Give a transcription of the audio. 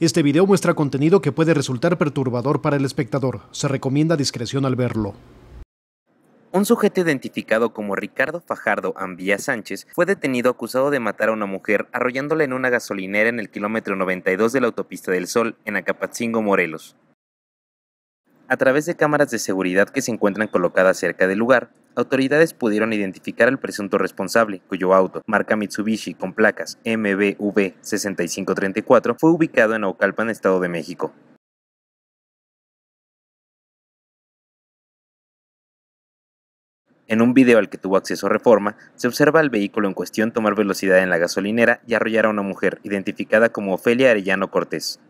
Este video muestra contenido que puede resultar perturbador para el espectador. Se recomienda discreción al verlo. Un sujeto identificado como Ricardo Fajardo Ambía Sánchez fue detenido acusado de matar a una mujer arrollándola en una gasolinera en el kilómetro 92 de la autopista del Sol, en Acapatzingo, Morelos. A través de cámaras de seguridad que se encuentran colocadas cerca del lugar, autoridades pudieron identificar al presunto responsable, cuyo auto, marca Mitsubishi con placas MBV 6534, fue ubicado en Aucalpan, Estado de México. En un video al que tuvo acceso Reforma, se observa al vehículo en cuestión tomar velocidad en la gasolinera y arrollar a una mujer, identificada como Ofelia Arellano Cortés.